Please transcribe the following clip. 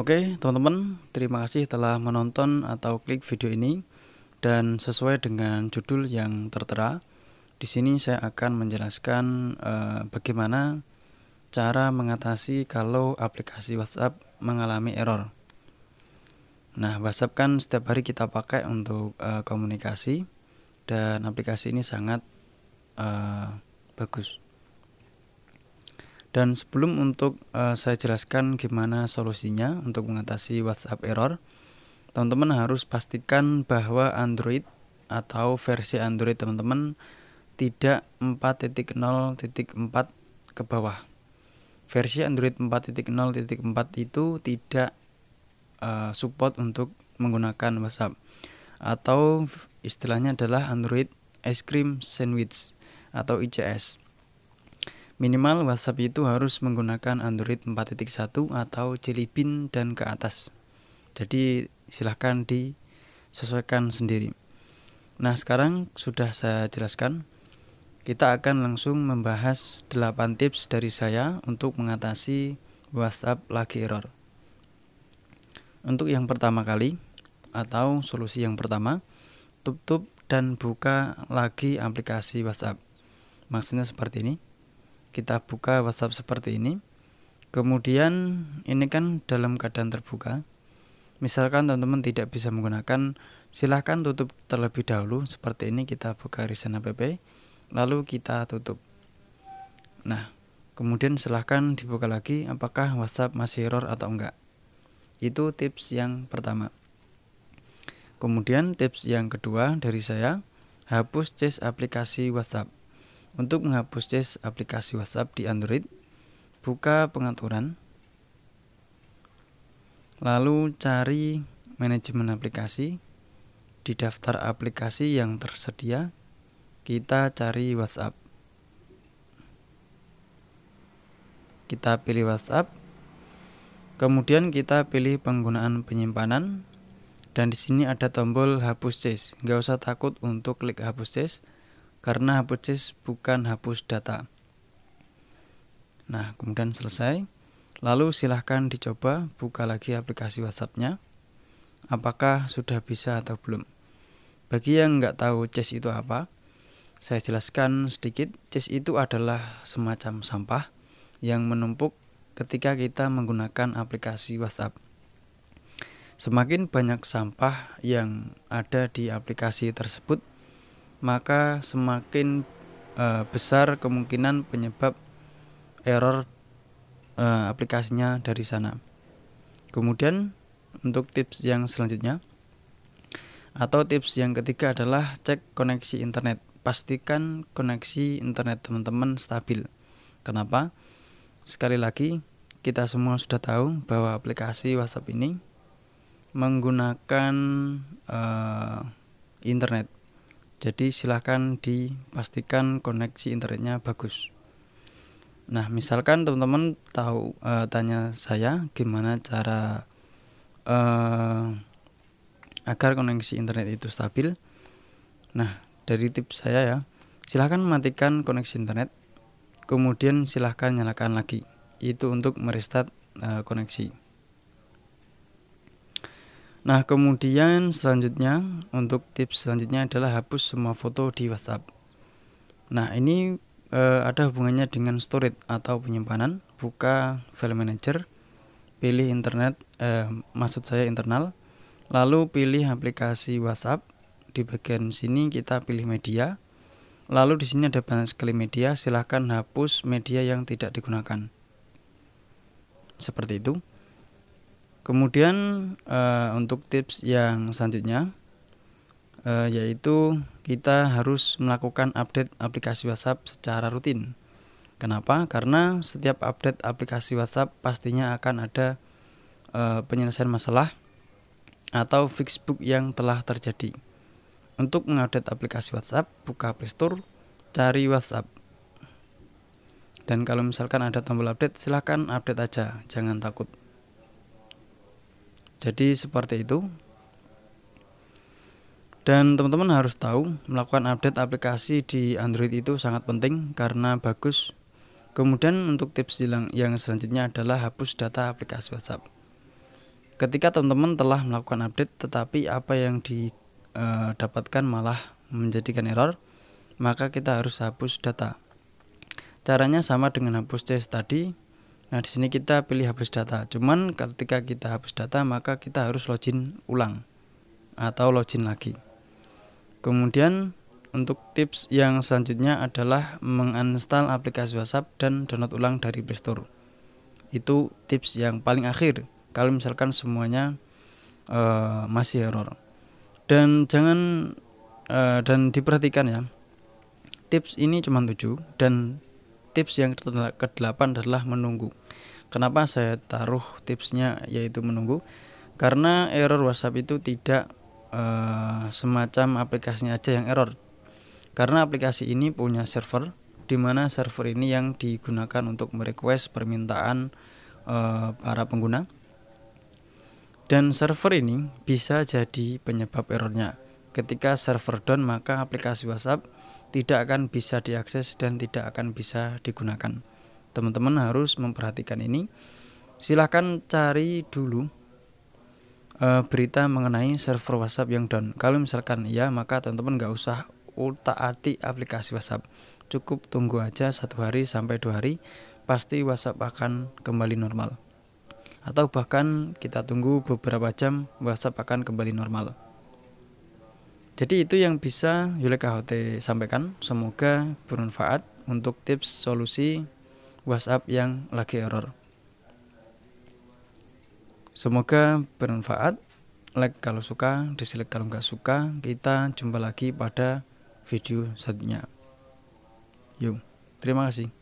Oke teman-teman terima kasih telah menonton atau klik video ini dan sesuai dengan judul yang tertera di sini saya akan menjelaskan e, bagaimana cara mengatasi kalau aplikasi WhatsApp mengalami error. Nah WhatsApp kan setiap hari kita pakai untuk e, komunikasi dan aplikasi ini sangat e, bagus. Dan sebelum untuk uh, saya jelaskan gimana solusinya untuk mengatasi WhatsApp error, teman-teman harus pastikan bahwa Android atau versi Android teman-teman tidak 4.0.4 ke bawah. Versi Android 4.0.4 itu tidak uh, support untuk menggunakan WhatsApp atau istilahnya adalah Android Ice Cream Sandwich atau ICS. Minimal WhatsApp itu harus menggunakan Android 4.1 atau Jelly Bean dan ke atas. Jadi silahkan disesuaikan sendiri. Nah sekarang sudah saya jelaskan. Kita akan langsung membahas 8 tips dari saya untuk mengatasi WhatsApp lagi error. Untuk yang pertama kali atau solusi yang pertama, tutup dan buka lagi aplikasi WhatsApp. Maksudnya seperti ini kita buka WhatsApp seperti ini kemudian ini kan dalam keadaan terbuka misalkan teman-teman tidak bisa menggunakan silahkan tutup terlebih dahulu seperti ini kita buka reason app lalu kita tutup nah kemudian silahkan dibuka lagi apakah WhatsApp masih error atau enggak itu tips yang pertama kemudian tips yang kedua dari saya hapus cache aplikasi WhatsApp untuk menghapus cache aplikasi WhatsApp di Android, buka pengaturan, lalu cari manajemen aplikasi, di daftar aplikasi yang tersedia, kita cari WhatsApp. Kita pilih WhatsApp, kemudian kita pilih penggunaan penyimpanan, dan di sini ada tombol hapus cache. Gak usah takut untuk klik hapus cache, karena hapus bukan hapus data. Nah, kemudian selesai. Lalu silahkan dicoba buka lagi aplikasi WhatsApp-nya. Apakah sudah bisa atau belum? Bagi yang nggak tahu CES itu apa, saya jelaskan sedikit. CES itu adalah semacam sampah yang menumpuk ketika kita menggunakan aplikasi WhatsApp. Semakin banyak sampah yang ada di aplikasi tersebut, maka semakin uh, besar kemungkinan penyebab error uh, aplikasinya dari sana. Kemudian untuk tips yang selanjutnya atau tips yang ketiga adalah cek koneksi internet. Pastikan koneksi internet teman-teman stabil. Kenapa? Sekali lagi, kita semua sudah tahu bahwa aplikasi WhatsApp ini menggunakan uh, internet jadi silahkan dipastikan koneksi internetnya bagus. Nah, misalkan teman-teman tahu e, tanya saya gimana cara e, agar koneksi internet itu stabil. Nah, dari tips saya ya, silahkan matikan koneksi internet, kemudian silahkan nyalakan lagi. Itu untuk merestart e, koneksi. Nah, kemudian selanjutnya untuk tips selanjutnya adalah hapus semua foto di WhatsApp. Nah, ini e, ada hubungannya dengan storage atau penyimpanan. Buka file manager, pilih internet, e, maksud saya internal, lalu pilih aplikasi WhatsApp. Di bagian sini kita pilih media. Lalu di sini ada banyak sekali media, silahkan hapus media yang tidak digunakan. Seperti itu. Kemudian uh, untuk tips yang selanjutnya uh, yaitu kita harus melakukan update aplikasi WhatsApp secara rutin. Kenapa? Karena setiap update aplikasi WhatsApp pastinya akan ada uh, penyelesaian masalah atau fix bug yang telah terjadi. Untuk mengupdate aplikasi WhatsApp, buka Play Store, cari WhatsApp. Dan kalau misalkan ada tombol update, silahkan update aja, jangan takut jadi seperti itu dan teman-teman harus tahu melakukan update aplikasi di Android itu sangat penting karena bagus kemudian untuk tips yang selanjutnya adalah hapus data aplikasi WhatsApp ketika teman-teman telah melakukan update tetapi apa yang didapatkan e, malah menjadikan error maka kita harus hapus data caranya sama dengan hapus cache tadi Nah, di sini kita pilih hapus data. Cuman ketika kita hapus data, maka kita harus login ulang atau login lagi. Kemudian untuk tips yang selanjutnya adalah menginstal aplikasi WhatsApp dan download ulang dari Playstore Itu tips yang paling akhir kalau misalkan semuanya uh, masih error. Dan jangan uh, dan diperhatikan ya. Tips ini cuma 7 dan tips yang ke-8 adalah menunggu. Kenapa saya taruh tipsnya yaitu menunggu? Karena error WhatsApp itu tidak e, semacam aplikasinya aja yang error. Karena aplikasi ini punya server di mana server ini yang digunakan untuk merequest permintaan e, para pengguna. Dan server ini bisa jadi penyebab errornya. Ketika server down, maka aplikasi WhatsApp tidak akan bisa diakses dan tidak akan bisa digunakan teman-teman harus memperhatikan ini silahkan cari dulu e, berita mengenai server WhatsApp yang down kalau misalkan ya maka teman-teman nggak usah utak arti aplikasi WhatsApp cukup tunggu aja satu hari sampai dua hari pasti WhatsApp akan kembali normal atau bahkan kita tunggu beberapa jam WhatsApp akan kembali normal jadi itu yang bisa Yuleka HT sampaikan semoga bermanfaat untuk tips solusi WhatsApp yang lagi error. Semoga bermanfaat. Like kalau suka, dislike kalau nggak suka. Kita jumpa lagi pada video selanjutnya. Yuk, terima kasih.